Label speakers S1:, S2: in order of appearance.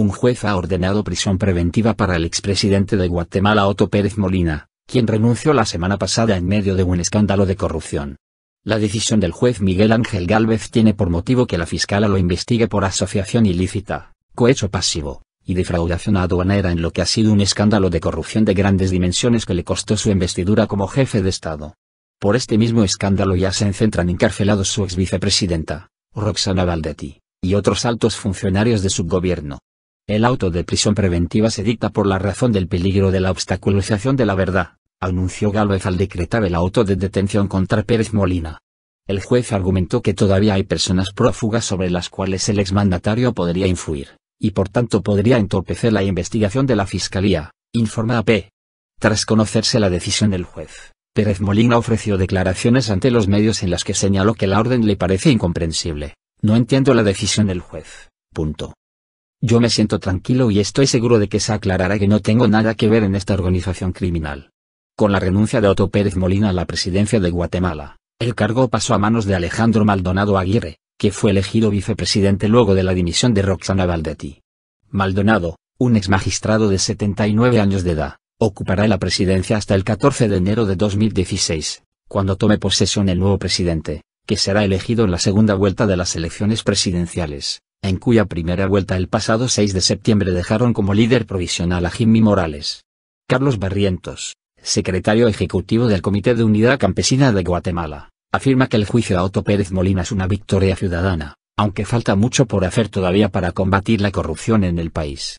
S1: un juez ha ordenado prisión preventiva para el expresidente de Guatemala Otto Pérez Molina, quien renunció la semana pasada en medio de un escándalo de corrupción. La decisión del juez Miguel Ángel Gálvez tiene por motivo que la fiscala lo investigue por asociación ilícita, cohecho pasivo, y defraudación aduanera en lo que ha sido un escándalo de corrupción de grandes dimensiones que le costó su investidura como jefe de Estado. Por este mismo escándalo ya se encuentran encarcelados su exvicepresidenta, Roxana Valdetti, y otros altos funcionarios de su gobierno. El auto de prisión preventiva se dicta por la razón del peligro de la obstaculización de la verdad, anunció Gálvez al decretar el auto de detención contra Pérez Molina. El juez argumentó que todavía hay personas prófugas sobre las cuales el exmandatario podría influir, y por tanto podría entorpecer la investigación de la Fiscalía, informa AP. Tras conocerse la decisión del juez, Pérez Molina ofreció declaraciones ante los medios en las que señaló que la orden le parece incomprensible. No entiendo la decisión del juez. Punto. Yo me siento tranquilo y estoy seguro de que se aclarará que no tengo nada que ver en esta organización criminal. Con la renuncia de Otto Pérez Molina a la presidencia de Guatemala, el cargo pasó a manos de Alejandro Maldonado Aguirre, que fue elegido vicepresidente luego de la dimisión de Roxana Valdetti. Maldonado, un ex magistrado de 79 años de edad, ocupará la presidencia hasta el 14 de enero de 2016, cuando tome posesión el nuevo presidente, que será elegido en la segunda vuelta de las elecciones presidenciales en cuya primera vuelta el pasado 6 de septiembre dejaron como líder provisional a Jimmy Morales. Carlos Barrientos, secretario ejecutivo del Comité de Unidad Campesina de Guatemala, afirma que el juicio a Otto Pérez Molina es una victoria ciudadana, aunque falta mucho por hacer todavía para combatir la corrupción en
S2: el país.